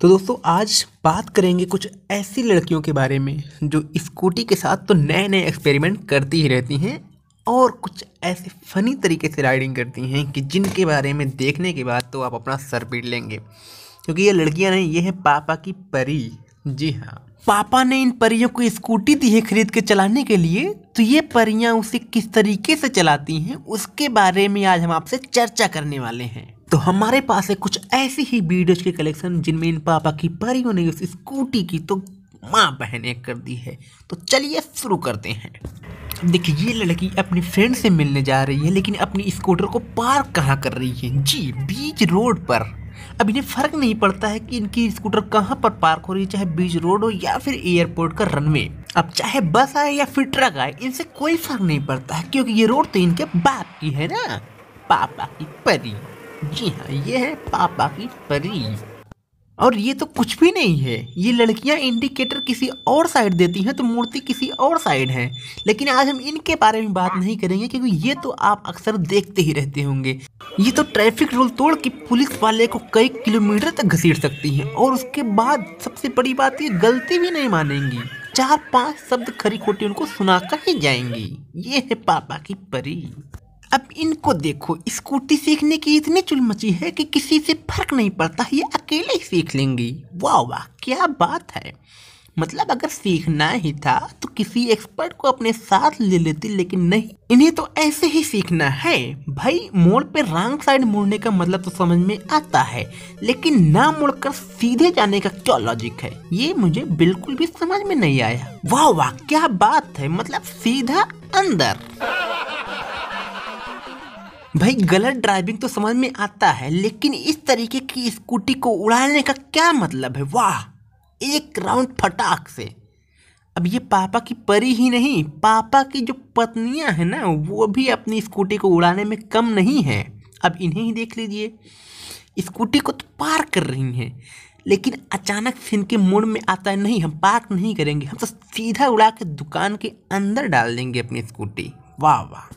तो दोस्तों आज बात करेंगे कुछ ऐसी लड़कियों के बारे में जो स्कूटी के साथ तो नए नए एक्सपेरिमेंट करती ही रहती हैं और कुछ ऐसे फनी तरीके से राइडिंग करती हैं कि जिनके बारे में देखने के बाद तो आप अपना सर पीट लेंगे क्योंकि ये लड़कियां नहीं ये हैं पापा की परी जी हाँ पापा ने इन परियों को स्कूटी दी है खरीद के चलाने के लिए तो ये परियां उसे किस तरीके से चलाती हैं उसके बारे में आज हम आपसे चर्चा करने वाले हैं तो हमारे पास है कुछ ऐसी ही वीडियोज के कलेक्शन जिनमें इन पापा की परियों ने उस स्कूटी की तो माँ बहने कर दी है तो चलिए शुरू करते हैं देखिए ये लड़की अपनी फ्रेंड से मिलने जा रही है लेकिन अपनी स्कूटर को पार्क कहाँ कर रही है जी बीच रोड पर अब इन्हें फ़र्क नहीं पड़ता है कि इनकी स्कूटर कहाँ पर पार्क हो रही है चाहे बीच रोड हो या फिर एयरपोर्ट का रनवे अब चाहे बस आए या फिर ट्रक आए इनसे कोई फ़र्क नहीं पड़ता है क्योंकि ये रोड तो इनके बाप की है ना पापा की परी जी हाँ ये है पापा की परी और ये तो कुछ भी नहीं है ये लड़कियां इंडिकेटर किसी और साइड देती हैं तो मूर्ति किसी और साइड है लेकिन आज हम इनके बारे में बात नहीं करेंगे क्योंकि ये तो आप अक्सर देखते ही रहते होंगे ये तो ट्रैफिक रूल तोड़ के पुलिस वाले को कई किलोमीटर तक घसीट सकती हैं और उसके बाद सबसे बड़ी बात ये गलती भी नहीं मानेंगी चार पांच शब्द खरी खोटी उनको सुना कर ही जाएंगी ये है पापा की परी अब इनको देखो स्कूटी सीखने की इतनी चुल मची है कि किसी से फर्क नहीं पड़ता ये अकेले ही सीख लेंगी वाह वाह क्या बात है मतलब अगर सीखना ही था तो किसी एक्सपर्ट को अपने साथ ले लेती लेकिन नहीं इन्हें तो ऐसे ही सीखना है भाई मोड़ पे रॉन्ग साइड मुड़ने का मतलब तो समझ में आता है लेकिन ना मुड़कर सीधे जाने का क्या लॉजिक है ये मुझे बिल्कुल भी समझ में नहीं आया वाह वाह क्या बात है मतलब सीधा अंदर भाई गलत ड्राइविंग तो समझ में आता है लेकिन इस तरीके की स्कूटी को उड़ाने का क्या मतलब है वाह एक राउंड फटाक से अब ये पापा की परी ही नहीं पापा की जो पत्नियां हैं ना वो भी अपनी स्कूटी को उड़ाने में कम नहीं है अब इन्हें ही देख लीजिए स्कूटी को तो पार कर रही हैं लेकिन अचानक से इनके मूड में आता है नहीं हम पार्क नहीं करेंगे हम तो सीधा उड़ा के दुकान के अंदर डाल देंगे अपनी स्कूटी वाह वाह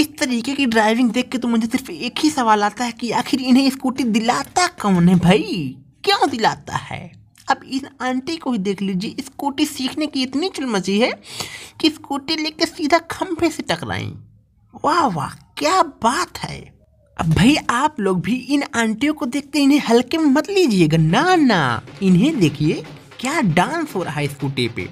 इस तरीके की ड्राइविंग देख के तो मुझे सिर्फ एक ही सवाल आता है कि आखिर इन्हें स्कूटी दिलाता कौन है भाई क्यों दिलाता है अब इस आंटी को ही देख लीजिए स्कूटी सीखने की इतनी चुलमची है कि स्कूटी लेके सीधा खंभे से टकराई वाह वाह क्या बात है अब भाई आप लोग भी इन आंटियों को देख के इन्हें हल्के में मत लीजिएगा ना ना इन्हें देखिए क्या डांस हो रहा है स्कूटी पे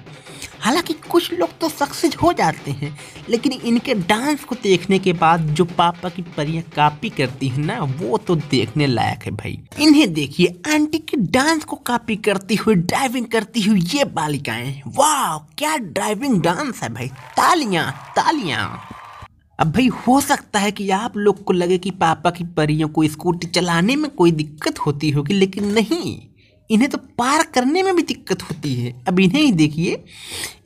हालांकि कुछ लोग तो सक्सेस हो जाते हैं लेकिन इनके डांस को देखने के बाद जो पापा की परियां कॉपी करती हैं ना वो तो देखने लायक है भाई इन्हें देखिए आंटी के डांस को कॉपी करती हुई ड्राइविंग करती हुई ये बालिकाएं वाह क्या ड्राइविंग डांस है भाई तालियां तालियां अब भाई हो सकता है कि आप लोग को लगे कि पापा की परियों को स्कूटी चलाने में कोई दिक्कत होती होगी लेकिन नहीं इन्हें तो पार करने में भी दिक्कत होती है अब इन्हें ही देखिए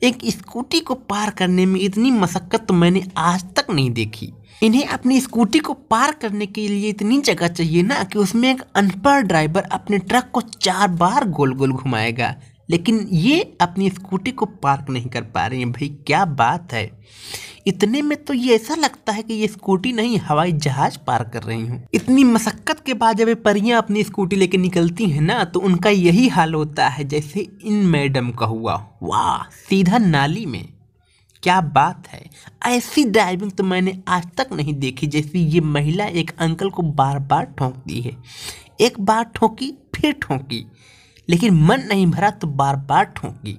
एक स्कूटी को पार करने में इतनी मशक्क़त तो मैंने आज तक नहीं देखी इन्हें अपनी स्कूटी को पार करने के लिए इतनी जगह चाहिए ना कि उसमें एक अनपढ़ ड्राइवर अपने ट्रक को चार बार गोल गोल घुमाएगा लेकिन ये अपनी स्कूटी को पार्क नहीं कर पा रही हैं भाई क्या बात है इतने में तो ये ऐसा लगता है कि ये स्कूटी नहीं हवाई जहाज पार कर रही हूँ इतनी मशक्कत के बाद जब ये परियाँ अपनी स्कूटी लेके निकलती हैं ना तो उनका यही हाल होता है जैसे इन मैडम का हुआ वाह सीधा नाली में क्या बात है ऐसी ड्राइविंग तो मैंने आज तक नहीं देखी जैसे ये महिला एक अंकल को बार बार ठोंकती है एक बार ठोंकी फिर ठोंकी लेकिन मन नहीं भरा तो बार बार ठोंकी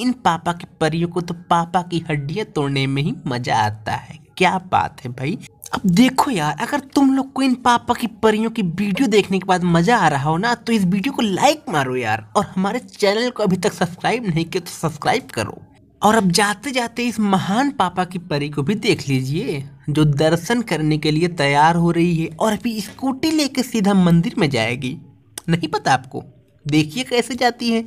इन पापा की परियों को तो पापा की हड्डियां तोड़ने में ही मजा आता है क्या बात है भाई अब देखो यार अगर तुम लोग को इन पापा की परियों की वीडियो देखने के बाद मजा आ रहा हो ना तो इस वीडियो को लाइक मारो यार और हमारे चैनल को अभी तक सब्सक्राइब नहीं किया तो सब्सक्राइब करो और अब जाते जाते इस महान पापा की परी को भी देख लीजिए जो दर्शन करने के लिए तैयार हो रही है और अभी स्कूटी लेके सीधा मंदिर में जाएगी नहीं पता आपको देखिए कैसे जाती है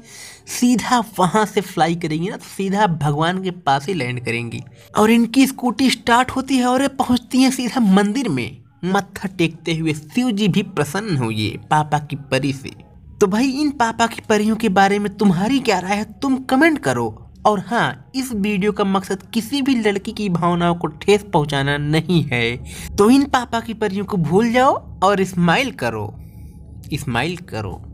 सीधा वहां से फ्लाई करेंगी ना तो सीधा भगवान के पास ही लैंड करेंगी और इनकी स्कूटी स्टार्ट होती है और पहुंचती है सीधा मंदिर में मत्था टेकते हुए शिव जी भी प्रसन्न हुए पापा की परी से तो भाई इन पापा की परियों के बारे में तुम्हारी क्या राय है तुम कमेंट करो और हाँ इस वीडियो का मकसद किसी भी लड़की की भावनाओं को ठेस पहुंचाना नहीं है तो इन पापा की परियों को भूल जाओ और स्माइल करो स्माइल करो